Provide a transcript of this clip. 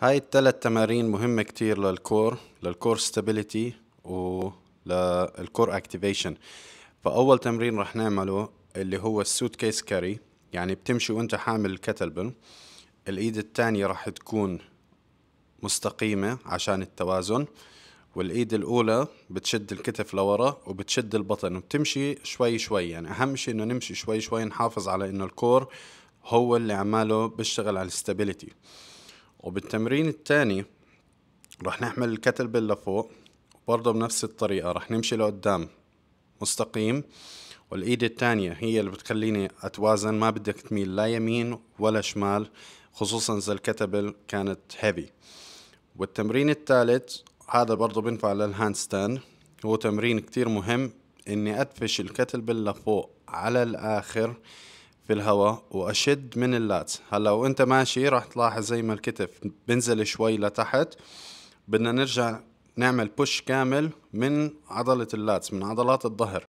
هاي الثلاث تمارين مهمة كتير للكور للكور ستابيليتي وللكور اكتيفيشن فأول تمرين رح نعمله اللي هو السوت كيس كاري يعني بتمشي وانت حامل الكتلبل الايد التانية رح تكون مستقيمة عشان التوازن والايد الاولى بتشد الكتف لورا وبتشد البطن وبتمشي شوي شوي يعني اهم شيء انه نمشي شوي شوي نحافظ على انه الكور هو اللي عماله بيشتغل على الاستابيليتي وبالتمرين الثاني رح نحمل الكتل لفوق برضه بنفس الطريقة رح نمشي لقدام مستقيم والإيد الثانية هي اللي بتخليني أتوازن ما بدك تميل لا يمين ولا شمال خصوصا إذا الكتبل كانت هيفي والتمرين الثالث هذا برضه بينفع للهاند ستاند هو تمرين كتير مهم إني أدفش الكتبل لفوق على الآخر في الهواء واشد من اللات هلا وانت ماشي راح تلاحظ زي ما الكتف بنزل شوي لتحت بدنا نرجع نعمل بوش كامل من عضلة اللاتس من عضلات الظهر